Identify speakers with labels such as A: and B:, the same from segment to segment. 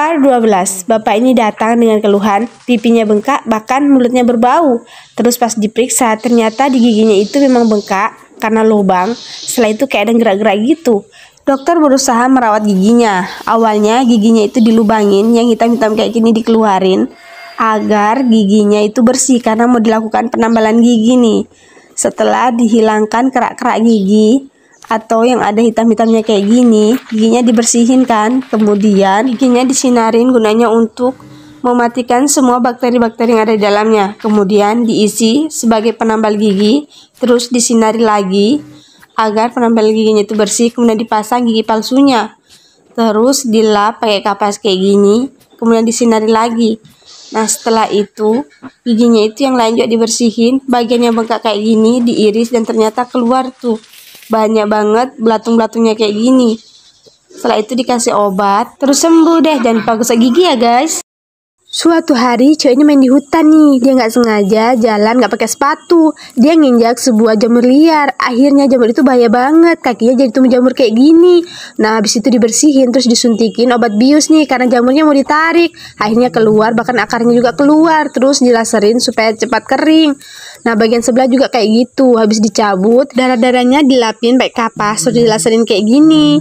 A: Lapar 12. Bapak ini datang dengan keluhan, pipinya bengkak, bahkan mulutnya berbau. Terus pas diperiksa, ternyata di giginya itu memang bengkak karena lubang. Setelah itu kayak ada gerak-gerak gitu. Dokter berusaha merawat giginya. Awalnya giginya itu dilubangin, yang hitam-hitam kayak gini dikeluarin agar giginya itu bersih karena mau dilakukan penambalan gigi nih. Setelah dihilangkan kerak-kerak gigi, atau yang ada hitam-hitamnya kayak gini giginya dibersihin kan kemudian giginya disinarin gunanya untuk mematikan semua bakteri-bakteri yang ada di dalamnya kemudian diisi sebagai penambal gigi terus disinari lagi agar penambal giginya itu bersih kemudian dipasang gigi palsunya terus dilap pakai kapas kayak gini kemudian disinari lagi Nah setelah itu giginya itu yang lain juga dibersihin Bagian yang bengkak kayak gini diiris dan ternyata keluar tuh banyak banget belatung-belatungnya kayak gini. Setelah itu dikasih obat, terus sembuh deh. Jangan lupa gosok gigi ya guys. Suatu hari ini main di hutan nih, dia nggak sengaja jalan nggak pakai sepatu, dia nginjak sebuah jamur liar, akhirnya jamur itu bahaya banget, kakinya jadi tumbuh jamur kayak gini. Nah habis itu dibersihin terus disuntikin obat bius nih karena jamurnya mau ditarik, akhirnya keluar bahkan akarnya juga keluar, terus dilaserin supaya cepat kering. Nah bagian sebelah juga kayak gitu, habis dicabut darah darahnya dilapin pakai kapas terus dilaserin kayak gini.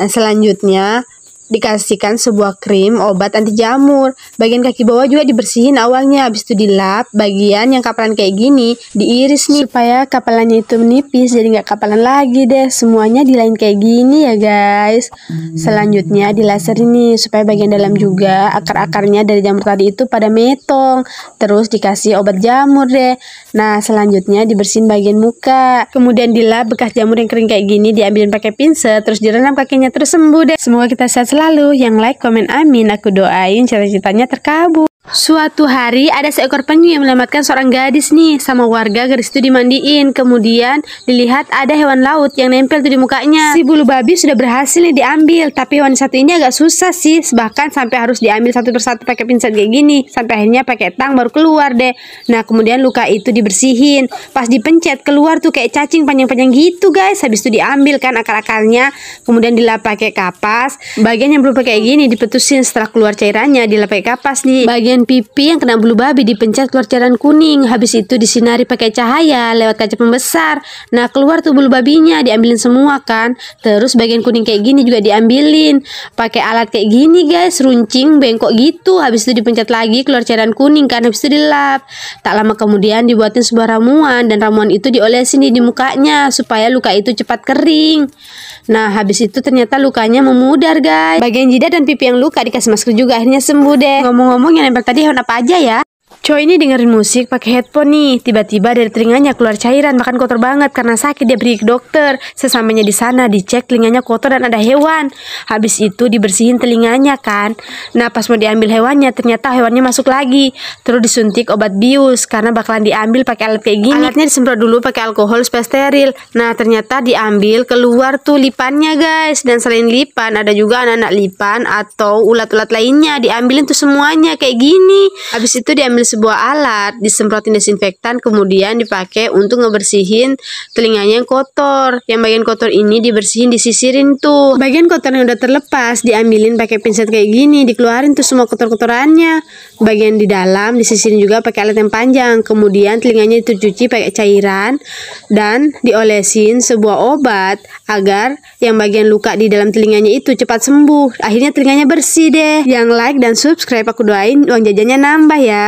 A: Nah selanjutnya dikasihkan sebuah krim obat anti jamur. Bagian kaki bawah juga dibersihin awalnya, habis itu dilap. Bagian yang kapalan kayak gini diiris nih supaya kapalannya itu menipis jadi nggak kapalan lagi deh. Semuanya dilain kayak gini ya guys. Hmm. Selanjutnya dilaser ini supaya bagian dalam juga akar-akarnya dari jamur tadi itu pada metong. Terus dikasih obat jamur deh. Nah, selanjutnya dibersihin bagian muka. Kemudian dilap bekas jamur yang kering kayak gini diambilin pakai pinset, terus direndam kakinya terus sembuh deh. Semoga kita sehat selalu. Yang like, komen amin. Aku doain cita-citanya terkabul. Suatu hari ada seekor penyu yang melamatkan seorang gadis nih sama warga gadis itu dimandiin kemudian dilihat ada hewan laut yang nempel tuh di mukanya si bulu babi sudah berhasil nih diambil tapi hewan satu ini agak susah sih bahkan sampai harus diambil satu persatu pakai pinset kayak gini sampai akhirnya pakai tang baru keluar deh nah kemudian luka itu dibersihin pas dipencet keluar tuh kayak cacing panjang-panjang gitu guys habis itu diambil kan akar-akarnya kemudian dilap pakai kapas bagian yang belum pakai gini dipetusin setelah keluar cairannya dilap pakai kapas nih bagian bagian pipi yang kena bulu babi dipencet keluar cairan kuning. Habis itu disinari pakai cahaya lewat kaca pembesar. Nah keluar tuh bulu babinya diambilin semua kan. Terus bagian kuning kayak gini juga diambilin. Pakai alat kayak gini guys, runcing bengkok gitu. Habis itu dipencet lagi keluar cairan kuning kan. Habis itu dilap. Tak lama kemudian dibuatin sebuah ramuan dan ramuan itu diolesin di mukanya supaya luka itu cepat kering. Nah habis itu ternyata lukanya memudar guys. Bagian jidat dan pipi yang luka dikasih masker juga akhirnya sembuh deh. Ngomong-ngomong yang nempel tadi hewan apa aja ya? Choi ini dengerin musik pakai headphone nih. Tiba-tiba dari telinganya keluar cairan, bahkan kotor banget karena sakit dia pergi ke dokter. Sesamanya di sana dicek telinganya kotor dan ada hewan. Habis itu dibersihin telinganya kan. Nah pas mau diambil hewannya ternyata hewannya masuk lagi. Terus disuntik obat bius karena bakalan diambil pakai alat kayak gini. Alatnya disemprot dulu pakai alkohol supaya steril. Nah ternyata diambil keluar tuh lipannya guys. Dan selain lipan ada juga anak-anak lipan atau ulat-ulat lainnya diambilin tuh semuanya kayak gini. Habis itu diambil sebuah alat, disemprotin desinfektan, kemudian dipakai untuk ngebersihin telinganya yang kotor. Yang bagian kotor ini dibersihin, disisirin tuh. Bagian kotor yang udah terlepas, diambilin pakai pinset kayak gini, dikeluarin tuh semua kotor-kotorannya. Bagian di dalam disisirin juga pakai alat yang panjang. Kemudian telinganya itu cuci pakai cairan dan diolesin sebuah obat agar yang bagian luka di dalam telinganya itu cepat sembuh. Akhirnya telinganya bersih deh. Yang like dan subscribe aku doain uang jajannya nambah ya.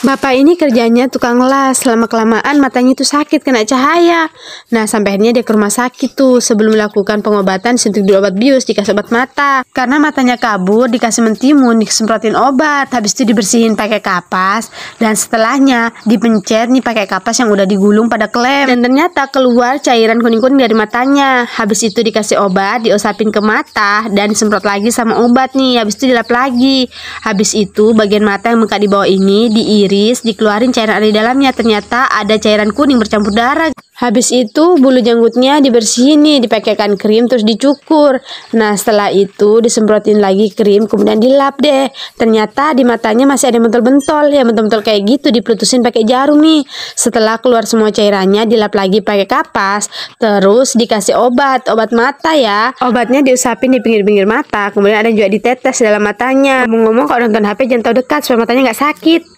A: Bapak ini kerjanya tukang las, lama-kelamaan matanya itu sakit kena cahaya. Nah, sampai akhirnya dia ke rumah sakit tuh. Sebelum melakukan pengobatan, suntik dulu obat bius, dikasih obat mata. Karena matanya kabur, dikasih mentimun, disemprotin obat. Habis itu dibersihin pakai kapas. Dan setelahnya, dipencet nih pakai kapas yang udah digulung pada klem. Dan ternyata keluar cairan kuning-kuning dari matanya. Habis itu dikasih obat, diosapin ke mata, dan disemprot lagi sama obat nih. Habis itu dilap lagi. Habis itu, bagian mata yang muka di bawah ini, di diiris, dikeluarin cairan di dalamnya. Ternyata ada cairan kuning bercampur darah. Habis itu bulu janggutnya dibersihin nih, dipakaikan krim terus dicukur. Nah setelah itu disemprotin lagi krim kemudian dilap deh. Ternyata di matanya masih ada bentol-bentol ya bentol-bentol kayak gitu diputusin pakai jarum nih. Setelah keluar semua cairannya dilap lagi pakai kapas terus dikasih obat, obat mata ya. Obatnya diusapin di pinggir-pinggir mata kemudian ada juga ditetes dalam matanya. Ngomong-ngomong kalau nonton HP jangan tahu dekat supaya matanya nggak sakit.